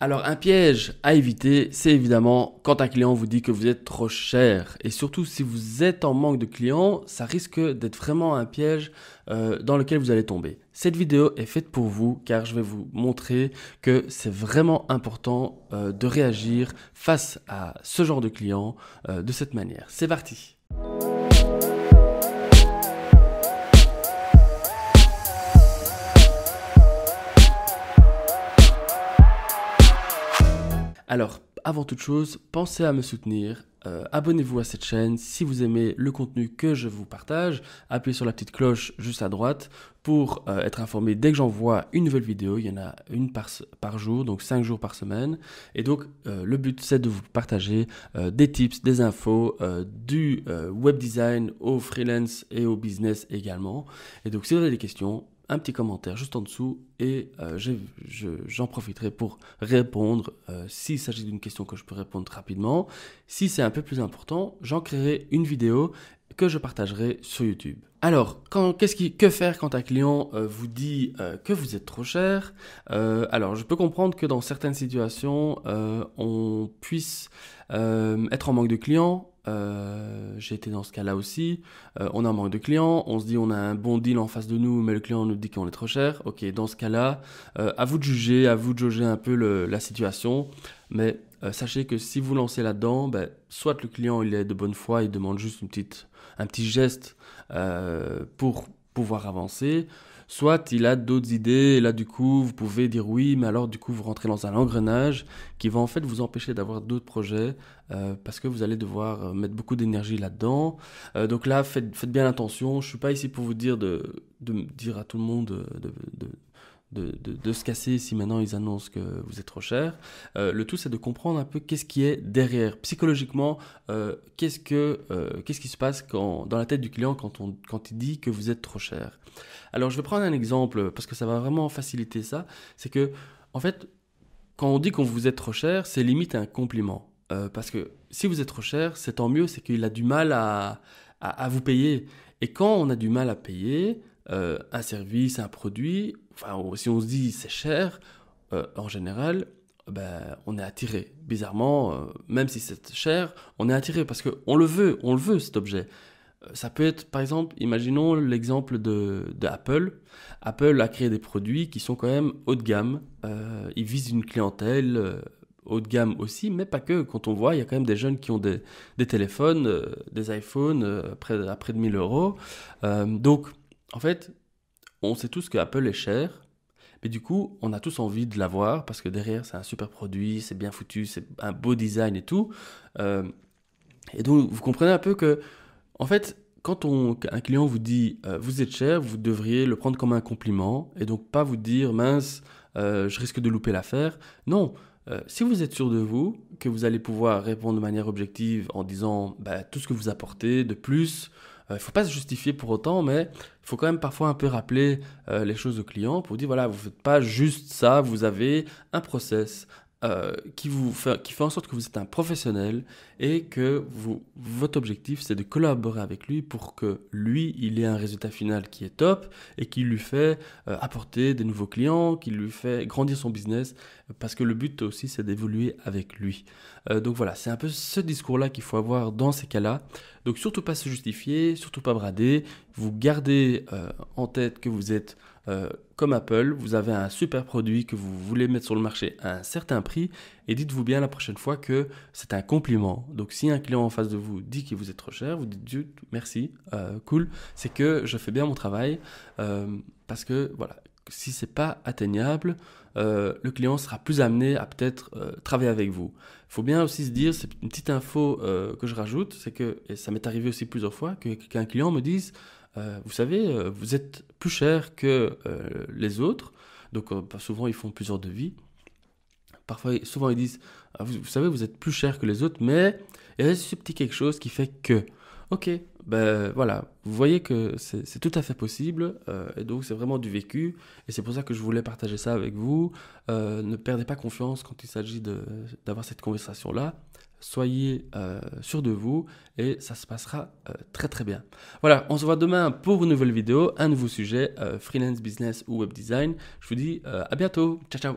Alors un piège à éviter, c'est évidemment quand un client vous dit que vous êtes trop cher. Et surtout si vous êtes en manque de clients, ça risque d'être vraiment un piège euh, dans lequel vous allez tomber. Cette vidéo est faite pour vous car je vais vous montrer que c'est vraiment important euh, de réagir face à ce genre de clients euh, de cette manière. C'est parti. Alors, avant toute chose, pensez à me soutenir. Euh, abonnez-vous à cette chaîne si vous aimez le contenu que je vous partage. Appuyez sur la petite cloche juste à droite pour euh, être informé dès que j'envoie une nouvelle vidéo. Il y en a une par, jour, donc 5 jours par semaine. Et donc euh, le but c'est de vous partager des tips, des infos, du web design au freelance et au business également. Et donc si vous avez des questions, un petit commentaire juste en dessous et euh, j'en profiterai pour répondre euh, s'il s'agit d'une question que je peux répondre rapidement. Si c'est un peu plus important, j'en créerai une vidéo que je partagerai sur YouTube. Alors, qu'est-ce qui, que faire quand un client euh, vous dit que vous êtes trop cher Alors, je peux comprendre que dans certaines situations, on puisse être en manque de clients euh, j'ai été dans ce cas-là aussi, euh, on a un manque de clients, on se dit on a un bon deal en face de nous, mais le client nous dit qu'on est trop cher. Ok, dans ce cas-là, euh, à vous de juger, à vous de jauger un peu la situation, mais sachez que si vous lancez là-dedans, ben, soit le client il est de bonne foi, il demande juste une petite, un petit geste pour pouvoir avancer, soit il a d'autres idées, et là du coup vous pouvez dire oui, mais alors du coup vous rentrez dans un engrenage qui va en fait vous empêcher d'avoir d'autres projets euh, parce que vous allez devoir euh, mettre beaucoup d'énergie là-dedans. Euh, donc là faites, faites bien attention, je suis pas ici pour vous dire de, dire à tout le monde de de, se casser si maintenant ils annoncent que vous êtes trop cher. Euh, le tout, c'est de comprendre un peu qu'est-ce qui est derrière, psychologiquement, euh, qu'est-ce, que, euh, qu'est-ce qui se passe quand, dans la tête du client quand, on, quand il dit que vous êtes trop cher. Alors, je vais prendre un exemple parce que ça va vraiment faciliter ça. C'est que, en fait, quand on dit qu'on vous êtes trop cher, c'est limite un compliment. parce que si vous êtes trop cher, c'est tant mieux, c'est qu'il a du mal à, à, vous payer. Et quand on a du mal à payer un service, un produit, enfin, si on se dit c'est cher, euh, en général, ben, on est attiré. Bizarrement, euh, même si c'est cher, on est attiré parce qu'on le veut, on le veut cet objet. Euh, ça peut être, par exemple, imaginons l'exemple de, Apple. Apple a créé des produits qui sont quand même haut de gamme. ils visent une clientèle haut de gamme aussi, mais pas que. Quand on voit, il y a quand même des jeunes qui ont des, téléphones, des iPhones près, à, près, de 1000 euros. donc, en fait, on sait tous que Apple est cher, mais du coup, on a tous envie de l'avoir parce que derrière, c'est un super produit, c'est bien foutu, c'est un beau design et tout. Euh, et donc, vous comprenez un peu que, en fait, quand un client vous dit euh, vous êtes cher, vous devriez le prendre comme un compliment et donc pas vous dire mince, euh, je risque de louper l'affaire. Non, si vous êtes sûr de vous, que vous allez pouvoir répondre de manière objective en disant bah, tout ce que vous apportez de plus, il euh, ne faut pas se justifier pour autant, mais il faut quand même parfois un peu rappeler euh, les choses aux clients pour dire, voilà, vous ne faites pas juste ça, vous avez un process, euh, qui, vous fait, qui fait en sorte que vous êtes un professionnel et que votre objectif, c'est de collaborer avec lui pour que lui, il ait un résultat final qui est top et qui lui fait euh, apporter des nouveaux clients, qui lui fait grandir son business, parce que le but aussi, c'est d'évoluer avec lui. Euh, donc voilà, c'est un peu ce discours-là qu'il faut avoir dans ces cas-là. Donc surtout pas se justifier, surtout pas brader, vous gardez euh, en tête que vous êtes euh, comme Apple, vous avez un super produit que vous voulez mettre sur le marché à un certain prix et dites-vous bien la prochaine fois que c'est un compliment. Donc si un client en face de vous dit qu'il vous êtes trop cher, vous dites merci, euh, cool, c'est que je fais bien mon travail parce que voilà, si n'est pas atteignable, le client sera plus amené à peut-être travailler avec vous. Il faut bien aussi se dire, c'est une petite info que je rajoute, c'est que, ça m'est arrivé aussi plusieurs fois, qu'un client me dise euh, vous savez, euh, vous êtes plus cher que euh, les autres. Donc bah, souvent, ils font plusieurs devis. Parfois, souvent, ils disent, ah, vous, savez, vous êtes plus cher que les autres, mais il y a ce petit quelque chose qui fait que... Ok, ben voilà, vous voyez que c'est tout à fait possible, et donc c'est vraiment du vécu, et c'est pour ça que je voulais partager ça avec vous. ne perdez pas confiance quand il s'agit d'avoir cette conversation-là soyez euh, sûr de vous et ça se passera euh, très très bien. Voilà, on se voit demain pour une nouvelle vidéo, un nouveau sujet, euh, freelance business ou web design. Je vous dis à bientôt, ciao ciao